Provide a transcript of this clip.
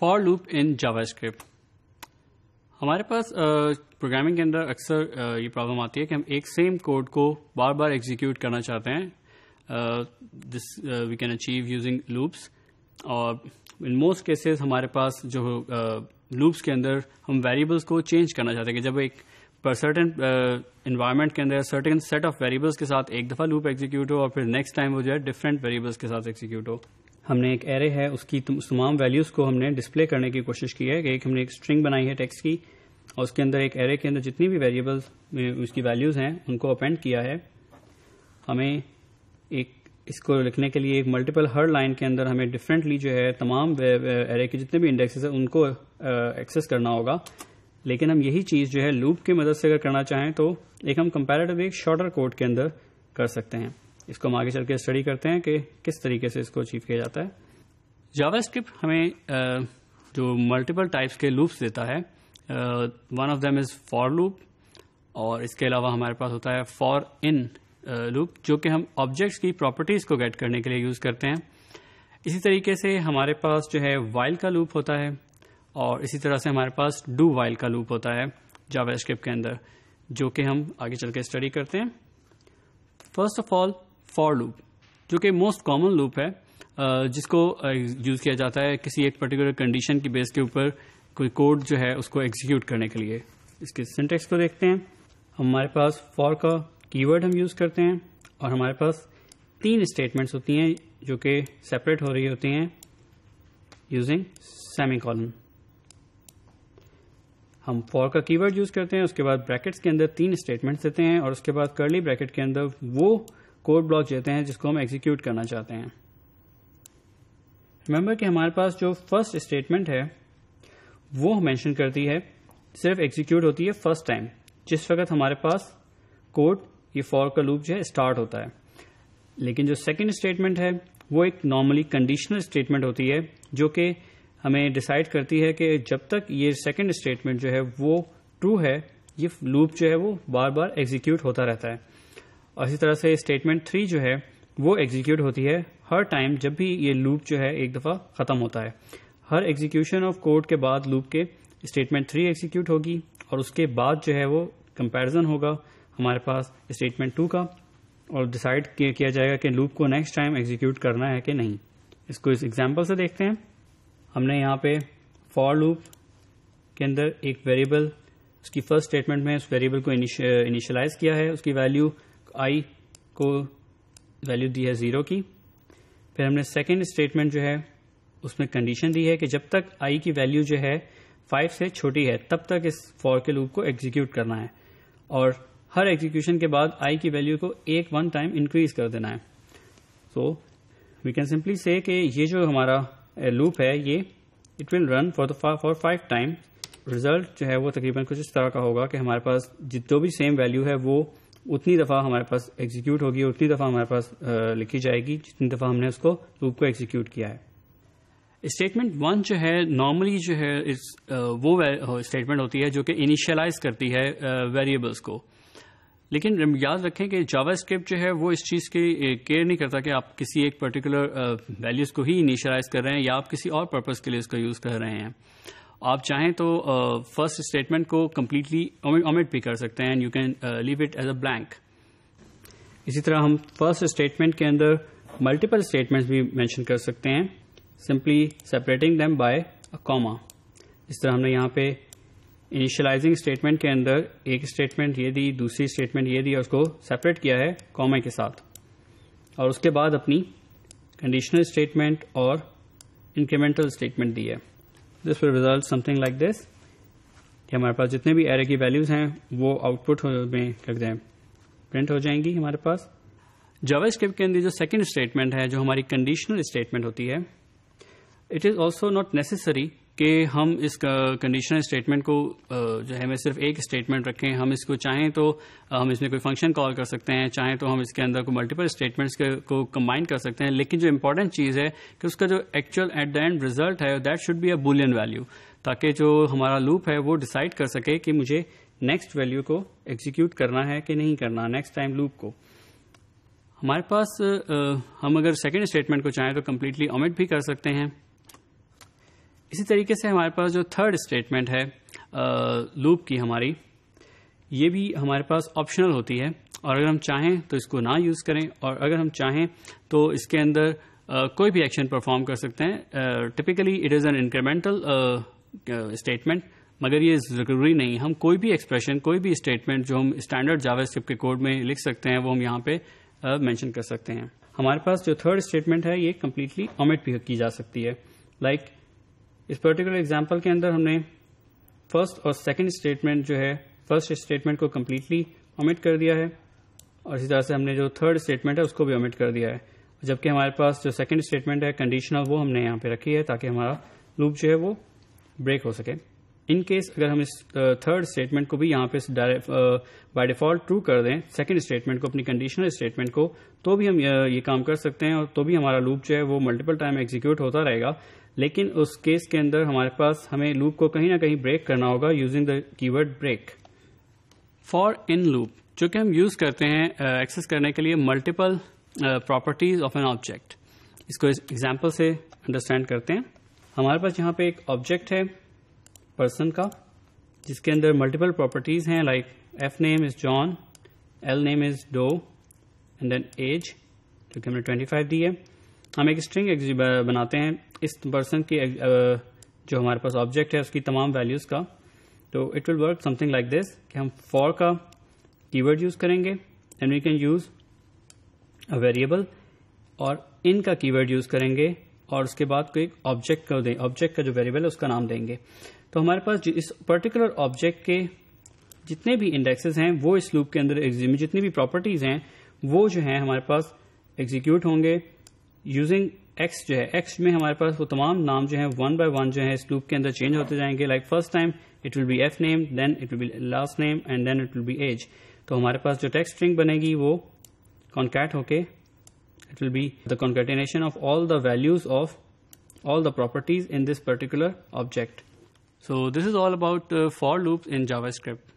for loop in JavaScript हमारे पास programming uh, के अंदर अक्सर uh, ये प्रॉब्लम आती है कि हम एक सेम कोड को बार बार एग्जीक्यूट करना चाहते हैं this we can achieve using loops और इन मोस्ट केसेस हमारे पास जो लूप्स uh, के अंदर हम वेरिएबल्स को चेंज करना चाहते हैं कि जब एक पर सर्टन इन्वायरमेंट के अंदर सर्टन सेट ऑफ वेरिएबल्स के साथ एक दफ़ा लूप एग्जीक्यूट हो और फिर नेक्स्ट टाइम वो जो है डिफरेंट वेरिएबल्स के साथ एग्जीक्यूट हो हमने एक एरे है उसकी तमाम वैल्यूज को हमने डिस्प्ले करने की कोशिश की है एक हमने एक स्ट्रिंग बनाई है टेक्स्ट की और उसके अंदर एक एरे के अंदर जितनी भी वेरिएबल्स उसकी वैल्यूज हैं उनको अपेंड किया है हमें एक इसको लिखने के लिए एक मल्टीपल हर लाइन के अंदर हमें डिफरेंटली जो है तमाम एरे के जितने भी इंडेक्सेस हैं उनको एक्सेस करना होगा लेकिन हम यही चीज़ जो है लूप की मदद से अगर करना चाहें तो एक हम कंपैरेटिव एक शॉर्टर कोड के अंदर कर सकते हैं इसको हम आगे चल के स्टडी करते हैं कि किस तरीके से इसको अचीव किया जाता है जावा स्क्रिप्ट हमें जो मल्टीपल टाइप्स के लूप्स देता है one of them is for loop और इसके अलावा हमारे पास होता है फॉर इन लूप जो कि हम ऑब्जेक्ट्स की प्रॉपर्टीज़ को गेट करने के लिए यूज़ करते हैं इसी तरीके से हमारे पास जो है वाइल का लूप होता है और इसी तरह से हमारे पास डू वाइल का लूप होता है जावा स्क्रिप्ट के अंदर जो कि हम आगे चल के स्टडी करते हैं first of all for loop जो कि मोस्ट कॉमन लूप है जिसको यूज़ किया जाता है किसी एक पर्टिकुलर कंडीशन की बेस के ऊपर कोई कोड जो है उसको एग्जीक्यूट करने के लिए इसके सिंटेक्स को देखते हैं हमारे पास फॉर का कीवर्ड हम यूज़ करते हैं और हमारे पास तीन स्टेटमेंट्स होती हैं जो कि सेपरेट हो रही होती हैं यूजिंग सेमी कॉलम हम फॉर का कीवर्ड यूज़ करते हैं उसके बाद ब्रैकेट्स के अंदर तीन स्टेटमेंट्स देते हैं और उसके बाद करली ब्रैकेट के अंदर वो कोड ब्लॉक देते हैं जिसको हम एग्जीक्यूट करना चाहते हैं रिमेंबर कि हमारे पास जो फर्स्ट स्टेटमेंट है वो मेंशन करती है सिर्फ एग्जीक्यूट होती है फर्स्ट टाइम जिस वक्त हमारे पास कोड ये फॉर का लूप जो है स्टार्ट होता है लेकिन जो सेकंड स्टेटमेंट है वो एक नॉर्मली कंडीशनल स्टेटमेंट होती है जो कि हमें डिसाइड करती है कि जब तक ये सेकंड स्टेटमेंट जो है वो ट्रू है ये लूप जो है वो बार बार एग्जीक्यूट होता रहता है और इसी तरह से स्टेटमेंट थ्री जो है वो एग्जीक्यूट होती है हर टाइम जब भी ये लूप जो है एक दफ़ा ख़त्म होता है हर एग्जीक्यूशन ऑफ कोड के बाद लूप के स्टेटमेंट थ्री एग्जीक्यूट होगी और उसके बाद जो है वो कंपेरिजन होगा हमारे पास स्टेटमेंट टू का और डिसाइड किया जाएगा कि लूप को नेक्स्ट टाइम एग्जीक्यूट करना है कि नहीं इसको इस एग्जाम्पल से देखते हैं हमने यहाँ पे फॉर लूप के अंदर एक वेरिएबल उसकी फर्स्ट स्टेटमेंट में उस वेरिएबल को इनिशियलाइज किया है उसकी वैल्यू आई को वैल्यू दी है ज़ीरो की फिर हमने सेकेंड स्टेटमेंट जो है उसमें कंडीशन दी है कि जब तक आई की वैल्यू जो है फाइव से छोटी है तब तक इस फॉर के लूप को एग्जीक्यूट करना है और हर एग्जीक्यूशन के बाद आई की वैल्यू को एक वन टाइम इंक्रीज कर देना है सो वी कैन सिंपली से कि ये जो हमारा लूप है ये it will run for the for five time result जो है वो तकरीबन कुछ इस तरह का होगा कि हमारे पास जितो भी सेम वैल्यू है वो उतनी दफ़ा हमारे पास एग्जीक्यूट होगी उतनी दफ़ा हमारे पास लिखी जाएगी जितनी दफ़ा हमने उसको लूप को एग्जीक्यूट किया है स्टेटमेंट वन जो है नॉर्मली जो है इस वो स्टेटमेंट होती है जो कि इनिशियलाइज करती है वेरिएबल्स को लेकिन याद रखें कि जावा स्क्रिप्ट जो है वो इस चीज़ की केयर नहीं करता कि आप किसी एक पर्टिकुलर वैल्यूज़ को ही इनिशियलाइज कर रहे हैं या आप किसी और पर्पज़ के लिए इसका यूज़ कर रहे हैं आप चाहें तो फर्स्ट uh, स्टेटमेंट को कम्प्लीटली ओमिट भी कर सकते हैं and you can leave it as a blank इसी तरह हम फर्स्ट स्टेटमेंट के अंदर मल्टीपल स्टेटमेंट्स भी मेंशन कर सकते हैं simply separating them by a comma इस तरह हमने यहाँ पे इनिशियलाइजिंग स्टेटमेंट के अंदर एक स्टेटमेंट ये दी दूसरी स्टेटमेंट ये दी और उसको सेपरेट किया है कॉमा के साथ और उसके बाद अपनी कंडीशनल स्टेटमेंट और इंक्रीमेंटल स्टेटमेंट दी है this will result something like this कि हमारे पास जितने भी एरे की वैल्यूज हैं वो आउटपुट में लग जाए प्रिंट हो जाएंगी हमारे पास जावा के अंदर जो सेकेंड स्टेटमेंट है जो हमारी कंडीशनल स्टेटमेंट होती है it is also not necessary कि हम इस कंडीशनल स्टेटमेंट को जो है मैं सिर्फ एक स्टेटमेंट रखें हम इसको चाहें तो हम इसमें कोई फंक्शन कॉल कर सकते हैं चाहें तो हम इसके अंदर को मल्टीपल स्टेटमेंट्स को कंबाइन कर सकते हैं लेकिन जो इम्पोर्टेंट चीज़ है कि उसका जो actual at the end result है that should be a boolean value ताकि जो हमारा लूप है वो डिसाइड कर सके कि मुझे नेक्स्ट वैल्यू को एग्जीक्यूट करना है कि नहीं करना नेक्स्ट टाइम लूप को हमारे पास हम अगर सेकेंड स्टेटमेंट को चाहें तो कम्प्लीटली ऑमिट भी कर सकते हैं इसी तरीके से हमारे पास जो थर्ड स्टेटमेंट है लूप की हमारी ये भी हमारे पास ऑप्शनल होती है और अगर हम चाहें तो इसको ना यूज़ करें और अगर हम चाहें तो इसके अंदर कोई भी एक्शन परफॉर्म कर सकते हैं typically it is an incremental statement मगर ये ज़रूरी नहीं हम कोई भी एक्सप्रेशन कोई भी स्टेटमेंट जो हम स्टैंडर्ड जावास्क्रिप्ट के कोड में लिख सकते हैं वो हम यहाँ पे मैंशन uh, कर सकते हैं हमारे पास जो थर्ड स्टेटमेंट है ये कम्प्लीटली ऑमिट भी की जा सकती है लाइक like, इस पर्टिकुलर एग्जाम्पल के अंदर हमने फर्स्ट और सेकेंड स्टेटमेंट जो है फर्स्ट स्टेटमेंट को कम्प्लीटली ऑमिट कर दिया है और इसी तरह से हमने जो थर्ड स्टेटमेंट है उसको भी ऑमिट कर दिया है जबकि हमारे पास जो सेकेंड स्टेटमेंट है कंडीशनल वो हमने यहाँ पे रखी है ताकि हमारा लूप जो है वो ब्रेक हो सके इन केस अगर हम इस थर्ड स्टेटमेंट को भी यहां पे बाय डिफॉल्ट ट्रू कर दें सेकंड स्टेटमेंट को अपनी कंडीशनल स्टेटमेंट को तो भी हम ये काम कर सकते हैं और तो भी हमारा लूप जो है वो मल्टीपल टाइम एग्जीक्यूट होता रहेगा लेकिन उस केस के अंदर हमारे पास हमें लूप को कहीं ना कहीं ब्रेक करना होगा using the keyword break for in loop जो कि हम यूज करते हैं एक्सेस uh, करने के लिए multiple properties of an object इसको एग्जाम्पल इस से अंडरस्टैंड करते हैं हमारे पास यहां पे एक ऑब्जेक्ट है पर्सन का जिसके अंदर मल्टीपल प्रॉपर्टीज हैं like F name is John L name is Doe and then age जो कि हमने 25 दी है हम एक स्ट्रिंग बनाते हैं इस पर्सन की जो हमारे पास ऑब्जेक्ट है उसकी तमाम वैल्यूज का तो it will work something like this कि हम फॉर का कीवर्ड यूज करेंगे and we can use a variable और इन का कीवर्ड यूज करेंगे और उसके बाद को एक ऑब्जेक्ट को दें ऑब्जेक्ट का जो वेरिएबल है उसका नाम देंगे तो हमारे पास इस पर्टिकुलर ऑब्जेक्ट के जितने भी इंडेक्सेस हैं वो इस लूप के अंदर में जितनी भी प्रॉपर्टीज हैं वो जो है हमारे पास एग्जीक्यूट होंगे यूजिंग एक्स जो है एक्स में हमारे पास वो तमाम नाम जो है वन बाय वन जो है इस लूप के अंदर चेंज होते जाएंगे like first time it will be F name then it will be last name and then it will be age तो हमारे पास जो टेक्स्ट स्ट्रिंग बनेगी वो कॉन्कैट होके it will be the concatenation of all the values of all the properties in this particular object so this is all about uh, for loops in javascript